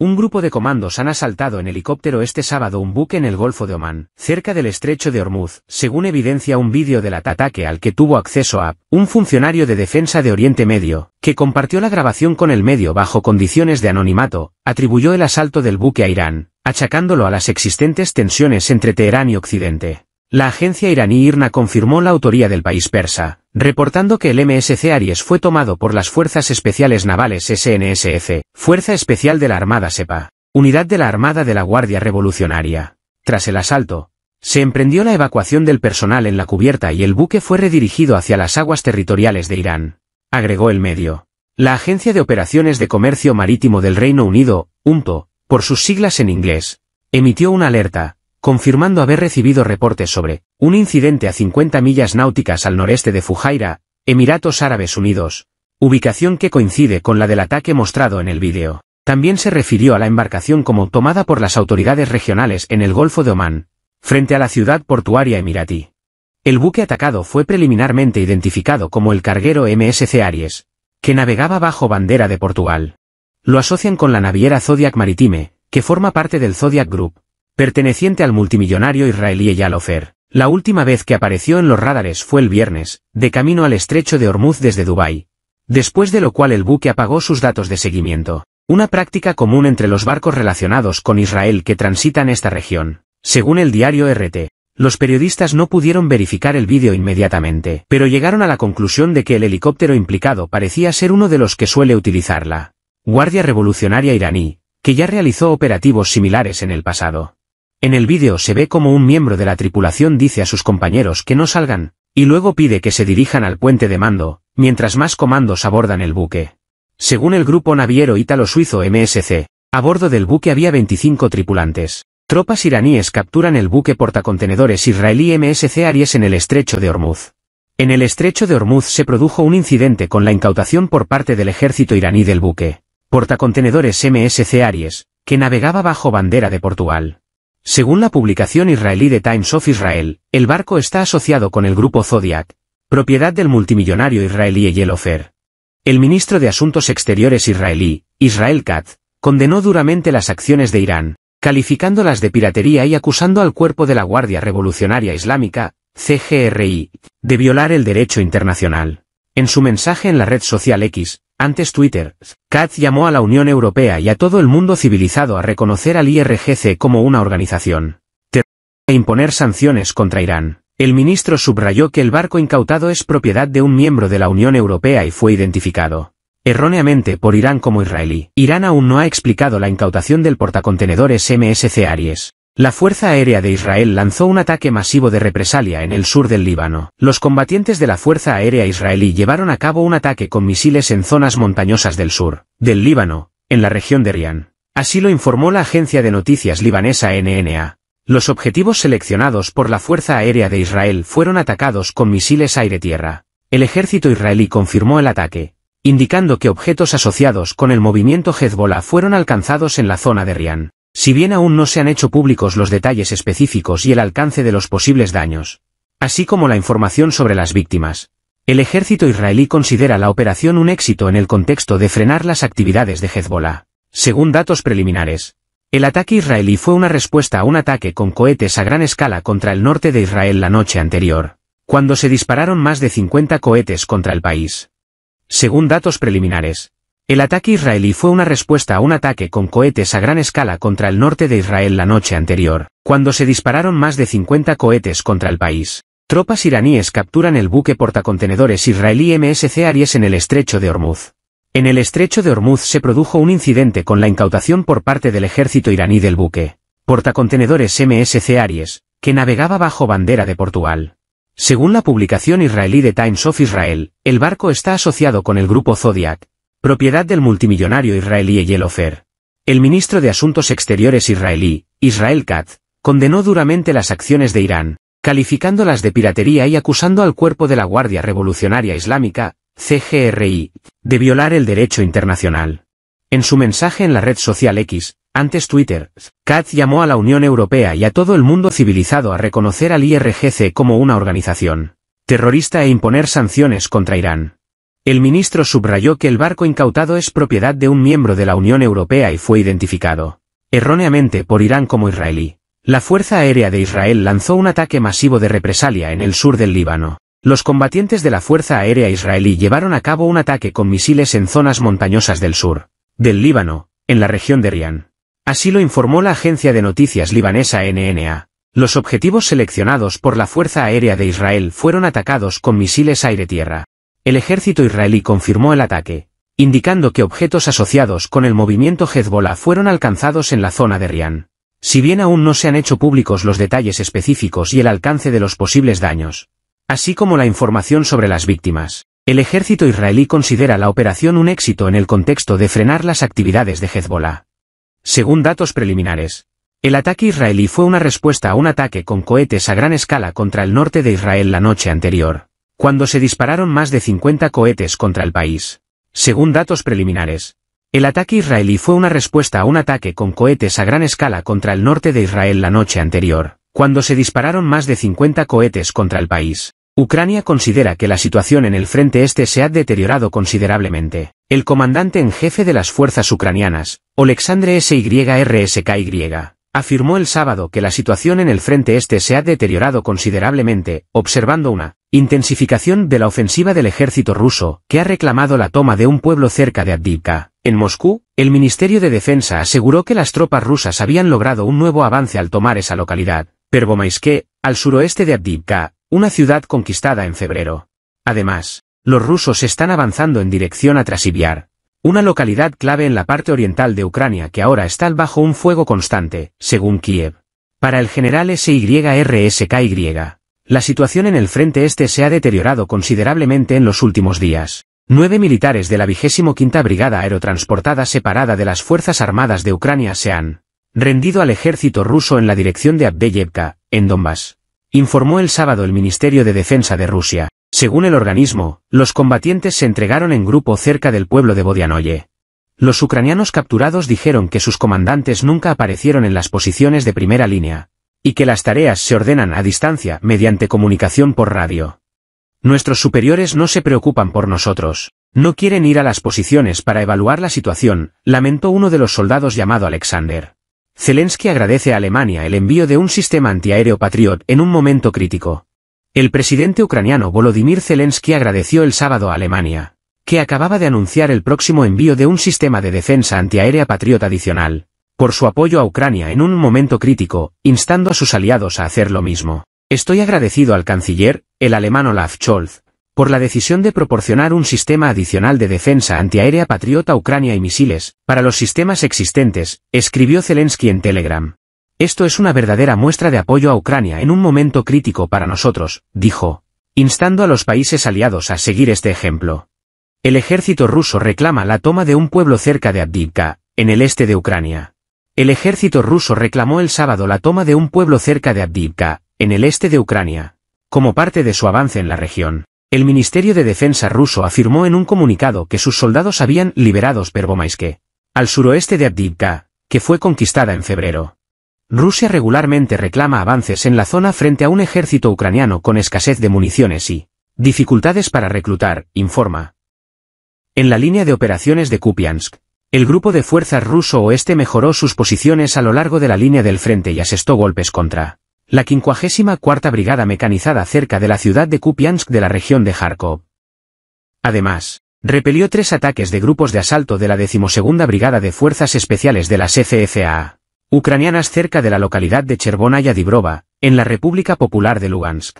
Un grupo de comandos han asaltado en helicóptero este sábado un buque en el Golfo de Omán, cerca del estrecho de Hormuz, según evidencia un vídeo del ataque al que tuvo acceso a un funcionario de defensa de Oriente Medio, que compartió la grabación con el medio bajo condiciones de anonimato, atribuyó el asalto del buque a Irán, achacándolo a las existentes tensiones entre Teherán y Occidente. La agencia iraní IRNA confirmó la autoría del país persa, reportando que el MSC Aries fue tomado por las Fuerzas Especiales Navales SNSF, Fuerza Especial de la Armada SEPA, unidad de la Armada de la Guardia Revolucionaria. Tras el asalto, se emprendió la evacuación del personal en la cubierta y el buque fue redirigido hacia las aguas territoriales de Irán, agregó el medio. La Agencia de Operaciones de Comercio Marítimo del Reino Unido, UNTO, por sus siglas en inglés, emitió una alerta, confirmando haber recibido reportes sobre un incidente a 50 millas náuticas al noreste de Fujaira, Emiratos Árabes Unidos, ubicación que coincide con la del ataque mostrado en el vídeo. También se refirió a la embarcación como tomada por las autoridades regionales en el Golfo de Omán, frente a la ciudad portuaria Emirati. El buque atacado fue preliminarmente identificado como el carguero MSC Aries, que navegaba bajo bandera de Portugal. Lo asocian con la naviera Zodiac Maritime, que forma parte del Zodiac Group, perteneciente al multimillonario israelí Eyal Ofer. La última vez que apareció en los radares fue el viernes, de camino al estrecho de Hormuz desde Dubái. Después de lo cual el buque apagó sus datos de seguimiento. Una práctica común entre los barcos relacionados con Israel que transitan esta región. Según el diario RT, los periodistas no pudieron verificar el vídeo inmediatamente, pero llegaron a la conclusión de que el helicóptero implicado parecía ser uno de los que suele utilizar la Guardia Revolucionaria iraní, que ya realizó operativos similares en el pasado. En el vídeo se ve como un miembro de la tripulación dice a sus compañeros que no salgan, y luego pide que se dirijan al puente de mando, mientras más comandos abordan el buque. Según el grupo naviero ítalo-suizo MSC, a bordo del buque había 25 tripulantes. Tropas iraníes capturan el buque portacontenedores israelí MSC Aries en el estrecho de Hormuz. En el estrecho de Hormuz se produjo un incidente con la incautación por parte del ejército iraní del buque, portacontenedores MSC Aries, que navegaba bajo bandera de Portugal. Según la publicación israelí de Times of Israel, el barco está asociado con el grupo Zodiac, propiedad del multimillonario israelí Eyelofer. Ofer. El ministro de Asuntos Exteriores israelí, Israel Katz, condenó duramente las acciones de Irán, calificándolas de piratería y acusando al cuerpo de la Guardia Revolucionaria Islámica, CGRI, de violar el derecho internacional. En su mensaje en la red social X, antes Twitter, Katz llamó a la Unión Europea y a todo el mundo civilizado a reconocer al IRGC como una organización e imponer sanciones contra Irán. El ministro subrayó que el barco incautado es propiedad de un miembro de la Unión Europea y fue identificado erróneamente por Irán como israelí. Irán aún no ha explicado la incautación del portacontenedores MSC Aries. La Fuerza Aérea de Israel lanzó un ataque masivo de represalia en el sur del Líbano. Los combatientes de la Fuerza Aérea israelí llevaron a cabo un ataque con misiles en zonas montañosas del sur, del Líbano, en la región de Rián. Así lo informó la agencia de noticias libanesa NNA. Los objetivos seleccionados por la Fuerza Aérea de Israel fueron atacados con misiles aire-tierra. El ejército israelí confirmó el ataque, indicando que objetos asociados con el movimiento Hezbollah fueron alcanzados en la zona de Rián. Si bien aún no se han hecho públicos los detalles específicos y el alcance de los posibles daños, así como la información sobre las víctimas, el ejército israelí considera la operación un éxito en el contexto de frenar las actividades de Hezbollah. Según datos preliminares, el ataque israelí fue una respuesta a un ataque con cohetes a gran escala contra el norte de Israel la noche anterior, cuando se dispararon más de 50 cohetes contra el país. Según datos preliminares, el ataque israelí fue una respuesta a un ataque con cohetes a gran escala contra el norte de Israel la noche anterior, cuando se dispararon más de 50 cohetes contra el país. Tropas iraníes capturan el buque portacontenedores israelí MSC Aries en el estrecho de Hormuz. En el estrecho de Hormuz se produjo un incidente con la incautación por parte del ejército iraní del buque portacontenedores MSC Aries, que navegaba bajo bandera de Portugal. Según la publicación israelí de Times of Israel, el barco está asociado con el grupo Zodiac, propiedad del multimillonario israelí Eyelofer. Ofer. El ministro de Asuntos Exteriores israelí, Israel Katz, condenó duramente las acciones de Irán, calificándolas de piratería y acusando al cuerpo de la Guardia Revolucionaria Islámica, CGRI, de violar el derecho internacional. En su mensaje en la red social X, antes Twitter, Katz llamó a la Unión Europea y a todo el mundo civilizado a reconocer al IRGC como una organización terrorista e imponer sanciones contra Irán. El ministro subrayó que el barco incautado es propiedad de un miembro de la Unión Europea y fue identificado, erróneamente, por Irán como israelí. La Fuerza Aérea de Israel lanzó un ataque masivo de represalia en el sur del Líbano. Los combatientes de la Fuerza Aérea israelí llevaron a cabo un ataque con misiles en zonas montañosas del sur, del Líbano, en la región de Rian. Así lo informó la agencia de noticias libanesa NNA. Los objetivos seleccionados por la Fuerza Aérea de Israel fueron atacados con misiles aire-tierra el ejército israelí confirmó el ataque, indicando que objetos asociados con el movimiento Hezbollah fueron alcanzados en la zona de Rian. Si bien aún no se han hecho públicos los detalles específicos y el alcance de los posibles daños, así como la información sobre las víctimas, el ejército israelí considera la operación un éxito en el contexto de frenar las actividades de Hezbollah. Según datos preliminares, el ataque israelí fue una respuesta a un ataque con cohetes a gran escala contra el norte de Israel la noche anterior cuando se dispararon más de 50 cohetes contra el país. Según datos preliminares, el ataque israelí fue una respuesta a un ataque con cohetes a gran escala contra el norte de Israel la noche anterior, cuando se dispararon más de 50 cohetes contra el país. Ucrania considera que la situación en el frente este se ha deteriorado considerablemente. El comandante en jefe de las fuerzas ucranianas, Oleksandr SYRSKY, afirmó el sábado que la situación en el frente este se ha deteriorado considerablemente, observando una Intensificación de la ofensiva del ejército ruso, que ha reclamado la toma de un pueblo cerca de Addivka. En Moscú, el Ministerio de Defensa aseguró que las tropas rusas habían logrado un nuevo avance al tomar esa localidad, Pervomaiske, al suroeste de Addivka, una ciudad conquistada en febrero. Además, los rusos están avanzando en dirección a Trasiviar, una localidad clave en la parte oriental de Ucrania que ahora está bajo un fuego constante, según Kiev. Para el general SYRSKY la situación en el frente este se ha deteriorado considerablemente en los últimos días. Nueve militares de la 25 Brigada Aerotransportada separada de las Fuerzas Armadas de Ucrania se han rendido al ejército ruso en la dirección de Abdeyevka, en Donbass. Informó el sábado el Ministerio de Defensa de Rusia. Según el organismo, los combatientes se entregaron en grupo cerca del pueblo de Bodianoye. Los ucranianos capturados dijeron que sus comandantes nunca aparecieron en las posiciones de primera línea, y que las tareas se ordenan a distancia mediante comunicación por radio. Nuestros superiores no se preocupan por nosotros, no quieren ir a las posiciones para evaluar la situación, lamentó uno de los soldados llamado Alexander. Zelensky agradece a Alemania el envío de un sistema antiaéreo Patriot en un momento crítico. El presidente ucraniano Volodymyr Zelensky agradeció el sábado a Alemania, que acababa de anunciar el próximo envío de un sistema de defensa antiaérea Patriot adicional, por su apoyo a Ucrania en un momento crítico, instando a sus aliados a hacer lo mismo. Estoy agradecido al canciller, el alemán Olaf Scholz, por la decisión de proporcionar un sistema adicional de defensa antiaérea patriota Ucrania y misiles, para los sistemas existentes, escribió Zelensky en Telegram. Esto es una verdadera muestra de apoyo a Ucrania en un momento crítico para nosotros, dijo, instando a los países aliados a seguir este ejemplo. El ejército ruso reclama la toma de un pueblo cerca de Abdivka, en el este de Ucrania. El ejército ruso reclamó el sábado la toma de un pueblo cerca de Abdivka, en el este de Ucrania. Como parte de su avance en la región, el Ministerio de Defensa ruso afirmó en un comunicado que sus soldados habían liberado Pervomaiske, al suroeste de Abdivka, que fue conquistada en febrero. Rusia regularmente reclama avances en la zona frente a un ejército ucraniano con escasez de municiones y dificultades para reclutar, informa. En la línea de operaciones de Kupiansk, el grupo de fuerzas ruso oeste mejoró sus posiciones a lo largo de la línea del frente y asestó golpes contra la 54 Brigada Mecanizada cerca de la ciudad de Kupiansk de la región de Kharkov. Además, repelió tres ataques de grupos de asalto de la 12 Brigada de Fuerzas Especiales de las FFA ucranianas cerca de la localidad de y Dibrova, en la República Popular de Lugansk.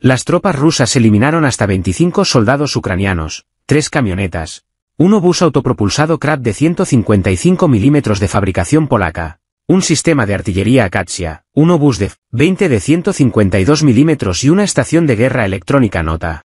Las tropas rusas eliminaron hasta 25 soldados ucranianos, tres camionetas, un obús autopropulsado Krab de 155 milímetros de fabricación polaca. Un sistema de artillería Akatsia, un obús de 20 de 152 milímetros y una estación de guerra electrónica Nota.